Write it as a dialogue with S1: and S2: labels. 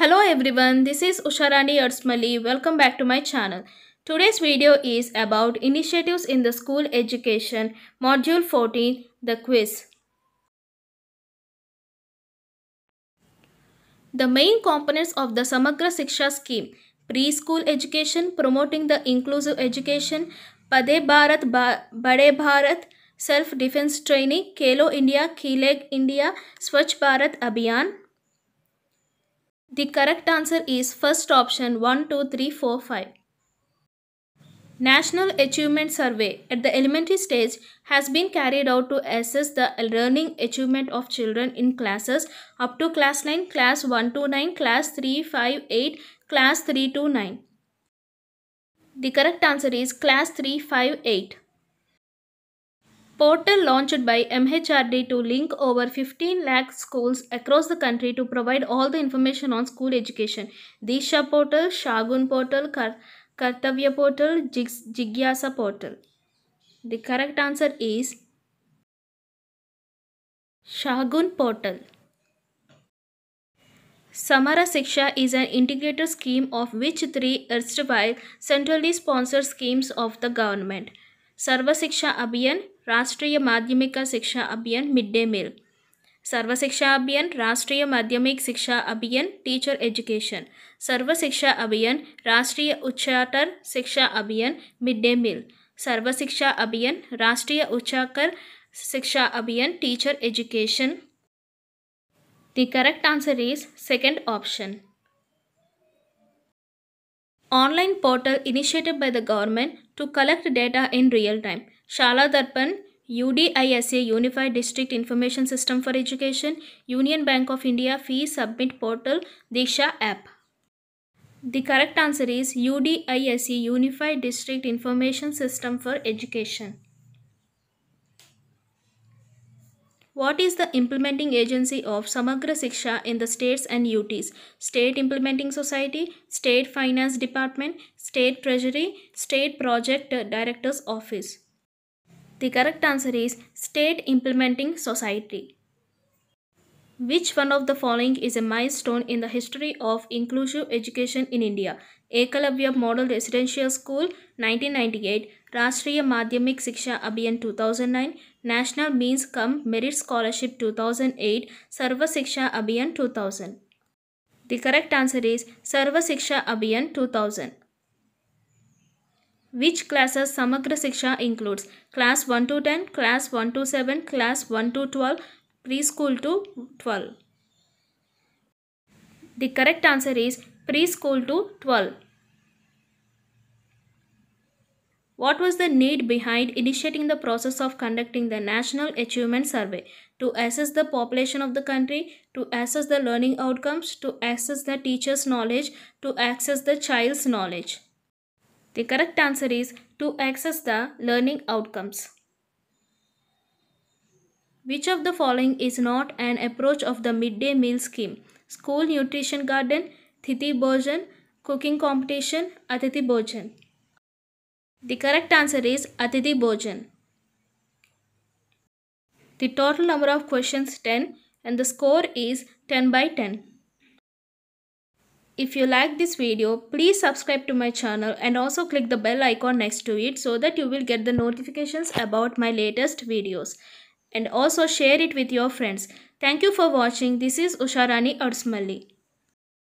S1: Hello everyone, this is Usharani Arsmali. Welcome back to my channel. Today's video is about initiatives in the school education, module 14, the quiz. The main components of the Samagra Siksha scheme, preschool education, promoting the inclusive education, Pade Bharat, Bade Bharat, self-defense training, Kelo India, Kileg India, Swachh Bharat Abhiyan, the correct answer is first option 1, 2, 3, 4, 5. National Achievement Survey at the elementary stage has been carried out to assess the learning achievement of children in classes up to class 9, class 1 to 9, class 3, 5, 8, class 3 to 9. The correct answer is class 3, 5, 8. Portal launched by MHRD to link over 15 lakh schools across the country to provide all the information on school education. Disha Portal, Shagun Portal, Kar Kartavya Portal, Jigs Jigyasa Portal. The correct answer is Shagun Portal. Samara Siksha is an integrated scheme of which three erstwhile centrally sponsored schemes of the government. सर्वशिक्षा अभियान राष्ट्रीय माध्यमिक शिक्षा अभियान mid day meal सर्वशिक्षा अभियान राष्ट्रीय माध्यमिक शिक्षा Abhiyan teacher education सर्वशिक्षा अभियान राष्ट्रीय उच्चतर शिक्षा अभियान मिड डे मील सर्वशिक्षा अभियान राष्ट्रीय Uchchatar Shiksha Abhiyan teacher education the correct answer is second option online portal initiated by the government to collect data in real time. Shala Darpan, UDISA Unified District Information System for Education, Union Bank of India Fee Submit Portal, Diksha app. The correct answer is UDISA Unified District Information System for Education. What is the implementing agency of Samagra Siksha in the states and UTs? State Implementing Society, State Finance Department, State Treasury, State Project Director's Office. The correct answer is State Implementing Society. Which one of the following is a milestone in the history of inclusive education in India? Ekalavya Model Residential School 1998, Rashtriya Madhyamik Siksha Abhiyan 2009, National Means Cum Merit Scholarship 2008, Sarva Siksha Abhiyan 2000. The correct answer is Sarva Siksha Abhiyan 2000. Which classes Samagra Siksha includes? Class 1 to 10, Class 1 to 7, Class 1 to 12, preschool to 12. The correct answer is preschool to 12. What was the need behind initiating the process of conducting the National Achievement Survey? To assess the population of the country, to assess the learning outcomes, to assess the teacher's knowledge, to access the child's knowledge. The correct answer is to access the learning outcomes. Which of the following is not an approach of the midday meal scheme? School nutrition garden, Thiti Bhojan, cooking competition, Atiti Bhojan. The correct answer is Atiti Bhojan. The total number of questions 10 and the score is 10 by 10. If you like this video, please subscribe to my channel and also click the bell icon next to it so that you will get the notifications about my latest videos and also share it with your friends. Thank you for watching. This is Usharani Adsmalli.